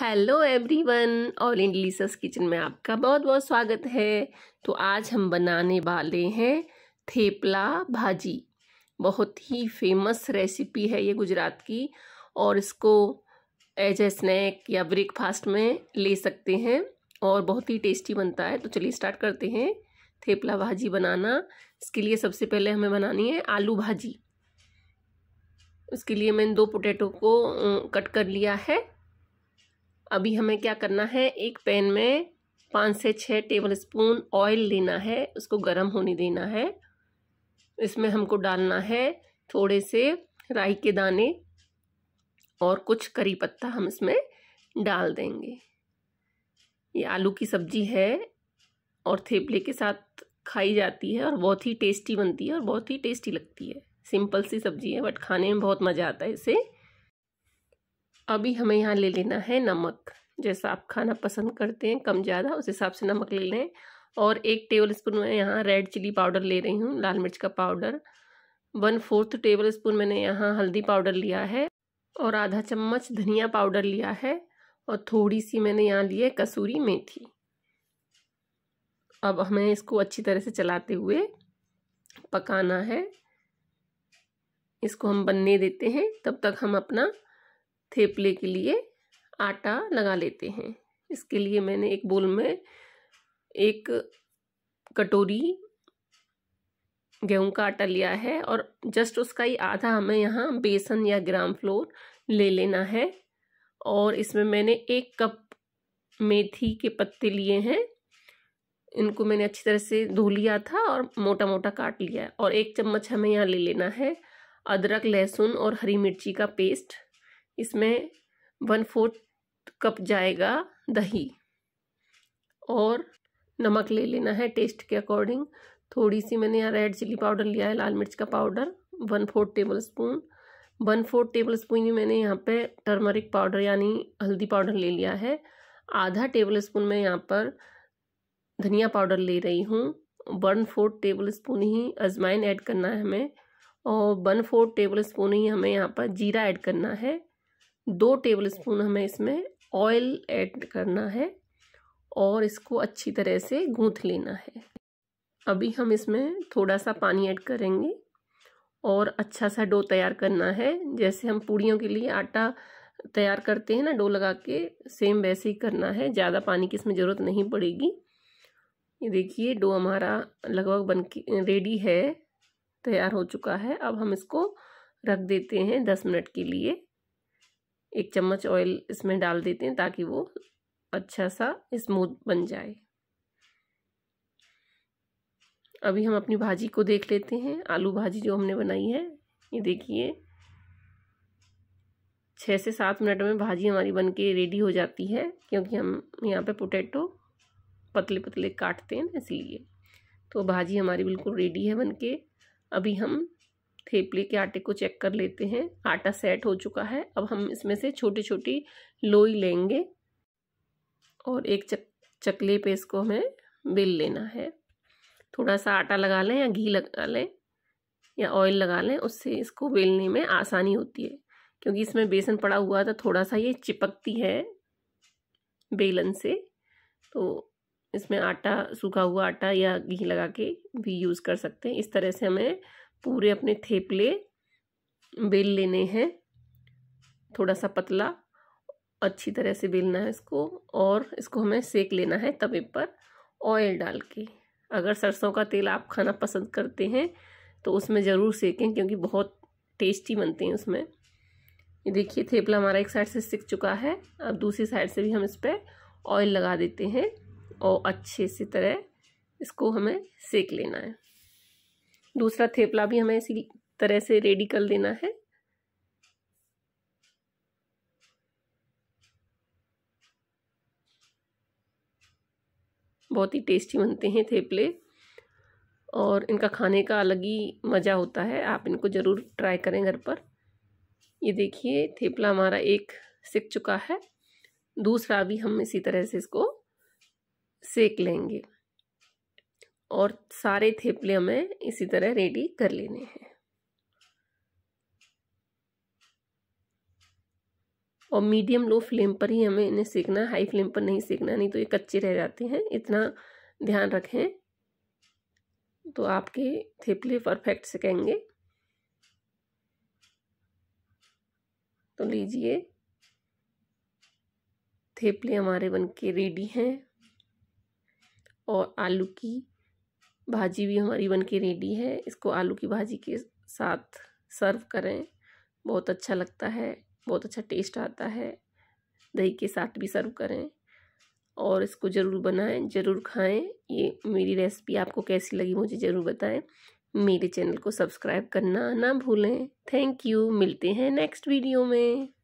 hello everyone all in delicious kitchen में आपका बहुत बहुत स्वागत है तो आज हम बनाने वाले हैं थेपला भाजी बहुत ही फेमस रेसिपी है ये गुजरात की और इसको एज ए स्नैक या ब्रेकफास्ट में ले सकते हैं और बहुत ही टेस्टी बनता है तो चलिए स्टार्ट करते हैं थेपला भाजी बनाना इसके लिए सबसे पहले हमें बनानी है आलू भाजी उसके लिए मैंने दो पोटैटो को कट कर लिया है अभी हमें क्या करना है एक पैन में पाँच से छः टेबल स्पून ऑयल लेना है उसको गर्म होने देना है इसमें हमको डालना है थोड़े से राई के दाने और कुछ करी पत्ता हम इसमें डाल देंगे ये आलू की सब्जी है और थेपले के साथ खाई जाती है और बहुत ही टेस्टी बनती है और बहुत ही टेस्टी लगती है सिंपल सी सब्जी है बट खाने में बहुत मज़ा आता है इसे अभी हमें यहाँ ले लेना है नमक जैसा आप खाना पसंद करते हैं कम ज़्यादा उस हिसाब से नमक ले लें और एक टेबल स्पून मैं यहाँ रेड चिली पाउडर ले रही हूँ लाल मिर्च का powder one fourth tablespoon मैंने यहाँ हल्दी पाउडर लिया है और आधा चम्मच धनिया पाउडर लिया है और थोड़ी सी मैंने यहाँ ली है कसूरी मेथी अब हमें इसको अच्छी तरह से चलाते हुए पकाना है इसको हम बनने देते हैं तब तक हम अपना थेपले के लिए आटा लगा लेते हैं इसके लिए मैंने एक बोल में एक कटोरी गेहूं का आटा लिया है और जस्ट उसका ही आधा हमें यहाँ बेसन या ग्राम फ्लोर ले लेना है और इसमें मैंने एक कप मेथी के पत्ते लिए हैं इनको मैंने अच्छी तरह से धो लिया था और मोटा मोटा काट लिया है और एक चम्मच हमें यहाँ ले लेना है अदरक लहसुन और हरी मिर्ची का पेस्ट इसमें वन फोर्थ कप जाएगा दही और नमक ले लेना है टेस्ट के अकॉर्डिंग थोड़ी सी मैंने यहाँ रेड चिली पाउडर लिया है लाल मिर्च का powder one fourth tablespoon one fourth tablespoon ही मैंने यहाँ पे टर्मरिक पाउडर यानी हल्दी पाउडर ले लिया है आधा टेबल स्पून मैं यहाँ पर धनिया पाउडर ले रही हूँ वन फोर्थ टेबल स्पून ही अजमाइन ऐड करना है हमें और वन फोर्थ टेबल स्पून ही हमें यहाँ पर जीरा ऐड करना है दो टेबलस्पून हमें इसमें ऑयल ऐड करना है और इसको अच्छी तरह से गूँथ लेना है अभी हम इसमें थोड़ा सा पानी ऐड करेंगे और अच्छा सा डो तैयार करना है जैसे हम पूड़ियों के लिए आटा तैयार करते हैं ना डो लगा के सेम वैसे ही करना है ज़्यादा पानी की इसमें ज़रूरत नहीं पड़ेगी ये देखिए डो हमारा लगभग बन के रेडी है तैयार हो चुका है अब हम इसको रख देते हैं दस मिनट के लिए एक चम्मच ऑयल इसमें डाल देते हैं ताकि वो अच्छा सा स्मूथ बन जाए अभी हम अपनी भाजी को देख लेते हैं आलू भाजी जो हमने बनाई है ये देखिए छः से सात मिनट में भाजी हमारी बन के रेडी हो जाती है क्योंकि हम यहाँ पे पोटैटो पतले पतले काटते हैं ना इसलिए तो भाजी हमारी बिल्कुल रेडी है बन के अभी हम थेपले के आटे को चेक कर लेते हैं आटा सेट हो चुका है अब हम इसमें से छोटी छोटी लोई लेंगे और एक चक चकले पे इसको हमें बेल लेना है थोड़ा सा आटा लगा लें या घी लगा लें या ऑयल लगा लें उससे इसको बेलने में आसानी होती है क्योंकि इसमें बेसन पड़ा हुआ था थोड़ा सा ये चिपकती है बेलन से तो इसमें आटा सूखा हुआ आटा या घी लगा के भी यूज़ कर सकते हैं इस तरह से हमें पूरे अपने थेपले बेल लेने हैं थोड़ा सा पतला अच्छी तरह से बेलना है इसको और इसको हमें सेक लेना है तवे पर ऑयल डाल के अगर सरसों का तेल आप खाना पसंद करते हैं तो उसमें ज़रूर सेकें क्योंकि बहुत टेस्टी बनते हैं उसमें ये देखिए थेपला हमारा एक साइड से सिक चुका है अब दूसरी साइड से भी हम इस पर ऑयल लगा देते हैं और अच्छे से तरह इसको हमें सेक लेना है दूसरा थेपला भी हमें इसी तरह से रेडी कर देना है बहुत ही टेस्टी बनते हैं थेपले और इनका खाने का अलग ही मज़ा होता है आप इनको ज़रूर ट्राई करें घर पर ये देखिए थेपला हमारा एक सिक चुका है दूसरा भी हम इसी तरह से इसको सेक लेंगे और सारे थेपले हमें इसी तरह रेडी कर लेने हैं और मीडियम लो फ्लेम पर ही हमें इन्हें सेकना हाई फ्लेम पर नहीं सेकना नहीं तो ये कच्चे रह जाते हैं इतना ध्यान रखें तो आपके थेपले परफेक्ट सेकेंगे तो लीजिए थेपले हमारे बन के रेडी हैं और आलू की भाजी भी हमारी बन के रेडी है इसको आलू की भाजी के साथ सर्व करें बहुत अच्छा लगता है बहुत अच्छा टेस्ट आता है दही के साथ भी सर्व करें और इसको ज़रूर बनाएं ज़रूर खाएं ये मेरी रेसिपी आपको कैसी लगी मुझे ज़रूर बताएं मेरे चैनल को सब्सक्राइब करना ना भूलें थैंक यू मिलते हैं नेक्स्ट वीडियो में